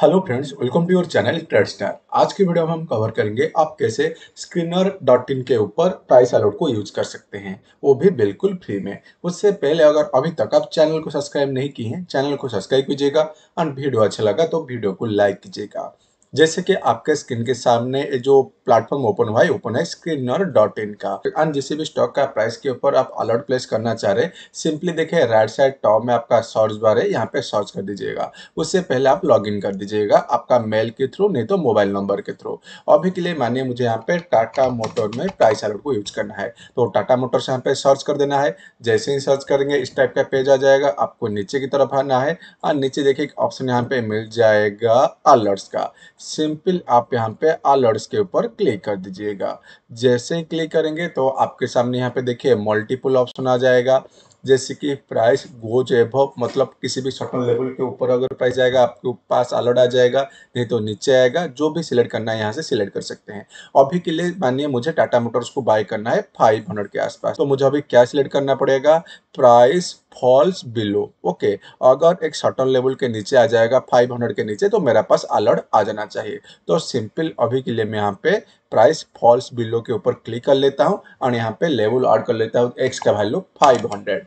hello friends welcome to your channel trade star आज की video में हम कवर करेंगे आप कैसे स्क्रीनर डॉट इन के ऊपर प्राइस अलर्ट को यूज कर सकते हैं वो भी बिल्कुल फ्री में उससे पहले अगर अभी तक आप चैनल को सब्सक्राइब नहीं किए हैं चैनल को सब्सक्राइब कीजिएगा और वीडियो अच्छा लगा तो वीडियो को लाइक कीजिएगा जैसे कि आपके स्क्रीन के सामने जो प्लेटफॉर्म ओपन हुआ है ओपन है स्क्रीनर डॉट इन का एंड जिस भी स्टॉक का प्राइस के ऊपर आप अलर्ट प्लेस करना चाह रहे हैं सिंपली देखिए राइट साइड टॉप में आपका सर्च बार है यहाँ पे सर्च कर दीजिएगा उससे पहले आप लॉग इन कर दीजिएगा आपका मेल के थ्रू नहीं तो मोबाइल नंबर के थ्रू अभी के लिए मानिए मुझे यहाँ पे टाटा मोटर में प्राइस अलर्ट को यूज करना है तो टाटा मोटर से यहाँ पे सर्च कर देना है जैसे ही सर्च करेंगे इस टाइप का पेज आ जाएगा आपको नीचे की तरफ आना है और नीचे देखिए ऑप्शन यहाँ पे मिल जाएगा अलर्ट्स का सिंपल आप यहाँ पे अलर्ट्स के ऊपर क्लिक कर दीजिएगा जैसे ही क्लिक करेंगे तो आपके सामने यहाँ पे देखिए मल्टीपल ऑप्शन आ जाएगा जैसे कि प्राइस गोज एभव मतलब किसी भी सर्टन लेवल के ऊपर अगर प्राइस जाएगा आपके पास अलर्ट आ जाएगा नहीं तो नीचे आएगा जो भी सिलेक्ट करना है यहाँ से सिलेक्ट कर सकते हैं अभी के लिए मानिए मुझे टाटा मोटर्स को बाय करना है फाइव हंड्रेड के आसपास तो मुझे अभी क्या सिलेक्ट करना पड़ेगा प्राइस फॉल्स बिलो ओके अगर एक सर्टन लेवल के नीचे आ जाएगा 500 के नीचे तो मेरा पास अलर्ट आ जाना चाहिए तो सिंपल अभी के लिए मैं यहाँ पे प्राइस फॉल्स बिलो के ऊपर क्लिक कर लेता हूँ और यहाँ पे लेवल ऐड कर लेता हूँ एक्स का वैल्यू 500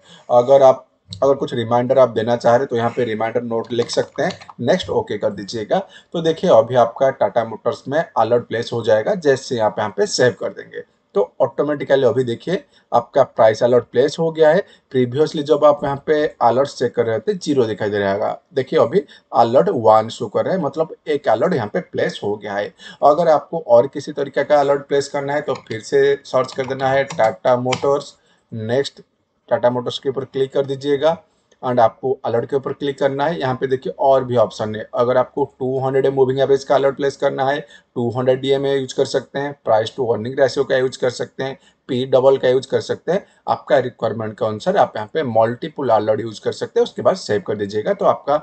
अगर आप अगर कुछ रिमाइंडर आप देना चाह रहे तो यहाँ पे रिमाइंडर नोट लिख सकते हैं नेक्स्ट ओके कर दीजिएगा तो देखिए अभी आपका टाटा मोटर्स में अलर्ट प्लेस हो जाएगा जैसे यहाँ पे यहाँ पे सेव कर देंगे तो ऑटोमेटिकली अभी देखिए आपका प्राइस अलर्ट प्लेस हो गया है प्रीवियसली जब आप यहाँ पे अलर्ट चेक कर रहे थे जीरो दिखाई दे रहा है देखिए अभी अलर्ट वन शो कर रहा है मतलब एक अलर्ट यहाँ पे प्लेस हो गया है अगर आपको और किसी तरीके का अलर्ट प्लेस करना है तो फिर से सर्च कर देना है Tata motors next Tata motors के ऊपर क्लिक कर दीजिएगा एंड आपको अलर्ट के ऊपर क्लिक करना है यहाँ पे देखिए और भी ऑप्शन है अगर आपको 200 हंड्रेड मूविंग एवरेज का अलर्ट प्लेस करना है 200 हंड्रेड डी यूज कर सकते हैं प्राइस टू अर्निंग रेशियो का यूज कर सकते हैं पी डबल का यूज कर सकते हैं आपका रिक्वायरमेंट के अनुसार आप यहाँ पे मल्टीपुल अलर्ट यूज कर सकते हैं उसके बाद सेव कर दीजिएगा तो आपका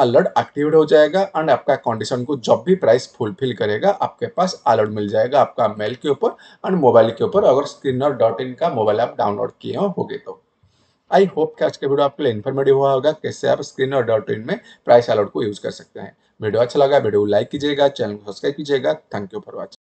अलर्ट एक्टिवेट हो जाएगा एंड आपका कंडीशन को जब भी प्राइस फुलफिल करेगा आपके पास अलर्ट मिल जाएगा आपका मेल के ऊपर एंड मोबाइल के ऊपर अगर स्क्रीनर डॉट इन का मोबाइल ऐप डाउनलोड किए होंगे तो आई होप कि आज का वीडियो आपके लिए इन्फॉर्मेटिव हुआ होगा कैसे आप स्क्रीन और डॉट इन में प्राइस अलॉट को यूज कर सकते हैं वीडियो अच्छा लगा वीडियो लाइक कीजिएगा चैनल को सब्सक्राइब कीजिएगा थैंक यू फॉर वॉचिंग